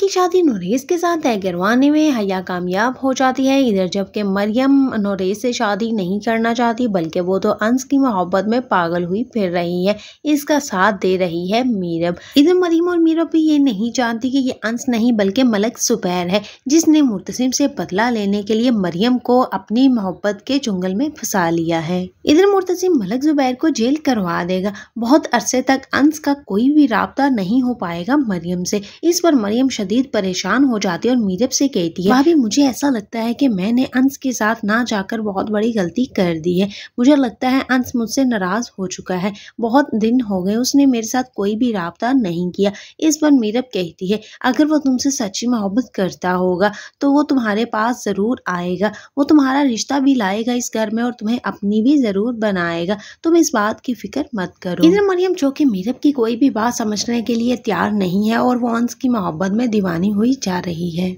की शादी नोरेस के साथ तय करवाने में हया कामयाब हो जाती है इधर जबकि मरियम नोरेस से शादी नहीं करना चाहती बल्कि वो तो अंस की मोहब्बत में पागल हुई फिर रही है इसका साथ दे रही है मीरब इधर मरियम और मीरब भी ये नहीं चाहती कि ये अंस नहीं बल्कि मलक सुपैर है जिसने मुर्तसिम से बदला लेने के लिए मरियम को अपनी मोहब्बत के जंगल में फंसा लिया है इधर मुर्तसिम मलक जुबैर को जेल करवा देगा बहुत अरसे तक अंस का कोई भी रबता नहीं हो पाएगा मरियम से इस पर मरियम शदीद परेशान हो जाती है और मीरब से कहती है भाभी मुझे ऐसा लगता है कि मैंने अंस के साथ ना जाकर बहुत बड़ी गलती कर दी है मुझे लगता है अंस मुझसे नाराज़ हो चुका है बहुत दिन हो गए उसने मेरे साथ कोई भी रबता नहीं किया इस पर मीरब कहती है अगर वो तुमसे सच्ची मोहब्बत करता होगा तो वो तुम्हारे पास ज़रूर आएगा वो तुम्हारा रिश्ता भी लाएगा इस घर में और तुम्हें अपनी भी ज़रूर बनाएगा तुम इस बात की फिक्र मत करो इधर मरियम जो कि मीरब की कोई भी बात समझने के लिए तैयार नहीं है और वो अंस की मोहब्बत में दीवानी हुई जा रही है।